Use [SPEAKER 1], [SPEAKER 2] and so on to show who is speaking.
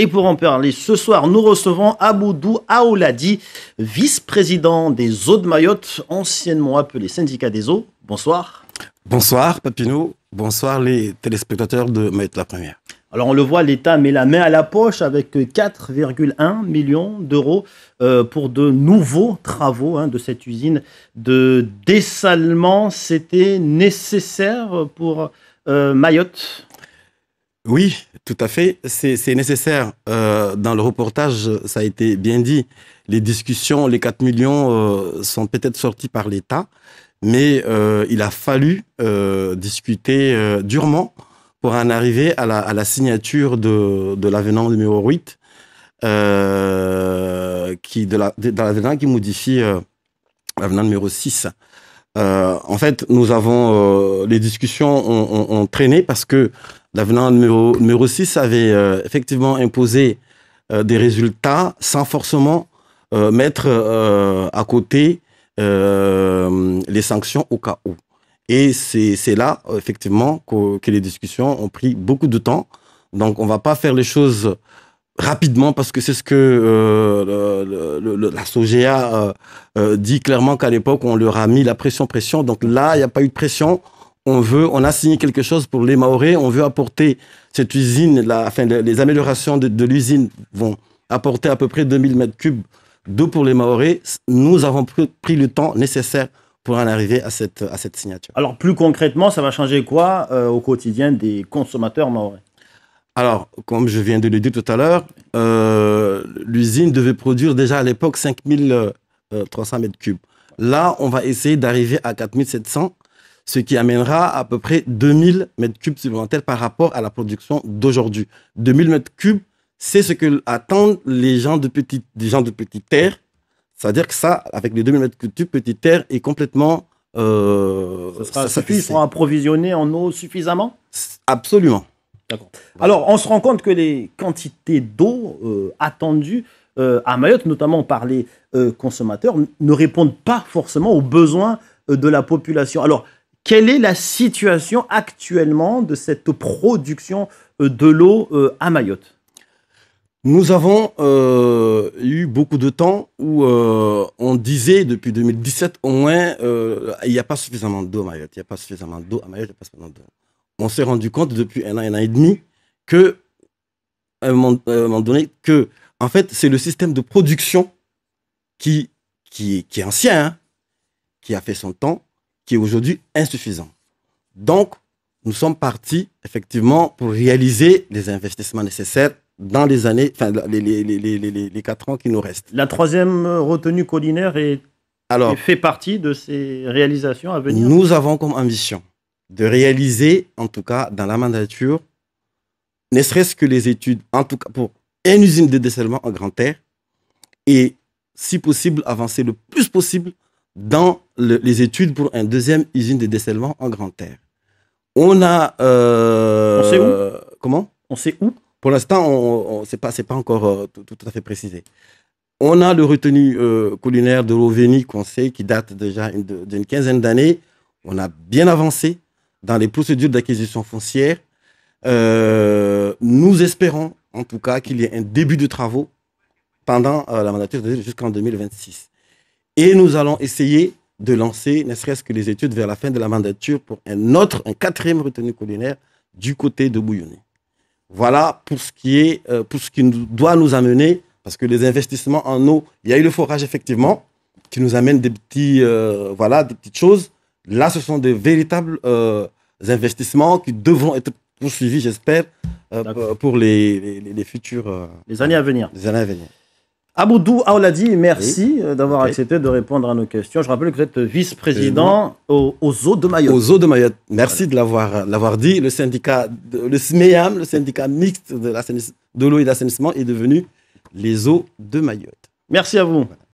[SPEAKER 1] Et pour en parler ce soir, nous recevons Aboudou Aouladi, vice-président des eaux de Mayotte, anciennement appelé syndicat des eaux. Bonsoir.
[SPEAKER 2] Bonsoir Papineau, bonsoir les téléspectateurs de Mayotte la Première.
[SPEAKER 1] Alors on le voit, l'État met la main à la poche avec 4,1 millions d'euros euh, pour de nouveaux travaux hein, de cette usine de dessalement. C'était nécessaire pour
[SPEAKER 2] euh, Mayotte oui, tout à fait. C'est nécessaire. Euh, dans le reportage, ça a été bien dit. Les discussions, les 4 millions euh, sont peut-être sortis par l'État, mais euh, il a fallu discuter durement pour en arriver à la, signature de, l'avenant numéro 8, qui, de l'avenant qui modifie l'avenant numéro 6. en fait, nous avons les discussions ont, traîné parce que L'avenant numéro, 6 avait euh, effectivement imposé euh, des résultats sans forcément euh, mettre à côté les sanctions au cas où. Et c'est là, effectivement, que, les discussions ont pris beaucoup de temps. Donc, on ne va pas faire les choses rapidement parce que c'est ce que la SOGEA dit clairement qu'à l'époque on leur a mis la pression pression donc là il n'y a pas eu de pression on veut, on a signé quelque chose pour les Maorés, on veut apporter cette usine, la, enfin, les améliorations de, l'usine vont apporter à peu près 2000 mètres cubes d'eau pour les Maorés. Nous avons pris le temps nécessaire pour en arriver à cette, à cette signature.
[SPEAKER 1] Alors plus concrètement, ça va changer quoi euh, au quotidien des consommateurs Maoré
[SPEAKER 2] alors, comme je viens de le dire tout à l'heure, euh, l'usine devait produire déjà à l'époque 5300 euh, mètres cubes. Là, on va essayer d'arriver à 4700 ce qui amènera à peu près 2000 mètres cubes supplémentaires par rapport à la production d'aujourd'hui. 2000 mètres cubes, c'est ce que attendent les gens de petites des gens de terre. C'est-à-dire que ça, avec les 2000 mètres cubes, petite terre est complètement ça euh, sera ça, suffisant. approvisionnés
[SPEAKER 1] en eau suffisamment
[SPEAKER 2] Absolument. D'accord. Alors, on se rend compte que les quantités
[SPEAKER 1] d'eau euh, attendues euh, à Mayotte, notamment par les consommateurs, ne répondent pas forcément aux besoins de la population. Alors, quelle est la situation actuellement de cette production euh, de l'eau euh, à Mayotte
[SPEAKER 2] Nous avons euh, eu beaucoup de temps où on disait depuis 2017 au moins, il n'y a pas suffisamment d'eau à Mayotte, il n'y a pas suffisamment d'eau à Mayotte, il a pas suffisamment d'eau. On s'est rendu compte depuis un an, un an et demi que, un moment, donné, que, en fait, c'est le système de production qui, qui, est ancien, hein, qui a fait son temps qui est aujourd'hui insuffisant. Donc, nous sommes partis effectivement pour réaliser les investissements nécessaires dans les années, enfin les, quatre ans qui nous restent.
[SPEAKER 1] La troisième retenue collinaire est, Alors, fait partie de ces réalisations à venir
[SPEAKER 2] Nous avons comme ambition de réaliser, en tout cas dans la mandature, ne serait-ce que les études, en tout cas pour une usine de dessalement en grand air, et si possible avancer le plus possible dans les études pour une deuxième usine de dessalement en Grande Terre. On a. sait où Comment On sait où Pour l'instant, on, n'est pas, encore euh, tout, à fait précisé. On a le retenu euh, culinaire de Roveni Conseil qui date déjà d'une quinzaine d'années. On a bien avancé dans les procédures d'acquisition foncière. Euh, nous espérons en tout cas qu'il y ait un début de travaux pendant la mandature jusqu'en 2026. Et nous allons essayer de lancer, ne serait-ce que les études vers la fin de la mandature, pour un autre, un quatrième retenue culinaire du côté de Bouillonnet. Voilà pour ce qui est, euh, pour ce qui nous, doit nous amener, parce que les investissements en eau, il y a eu le forage effectivement, qui nous amène des petits, euh, voilà, des petites choses. Là, ce sont des véritables euh, investissements qui devront être poursuivis, j'espère, pour les futurs.
[SPEAKER 1] les années à venir. Les années à venir. Aboudou Aouladi, merci euh, d'avoir accepté de répondre
[SPEAKER 2] à nos questions. Je rappelle que vous êtes vice-président euh, aux, eaux de Mayotte. Aux eaux de Mayotte. Merci de l'avoir dit. Le syndicat, le SMEAM, e le syndicat mixte de l'eau et d'assainissement, est devenu les eaux de Mayotte. Merci à vous.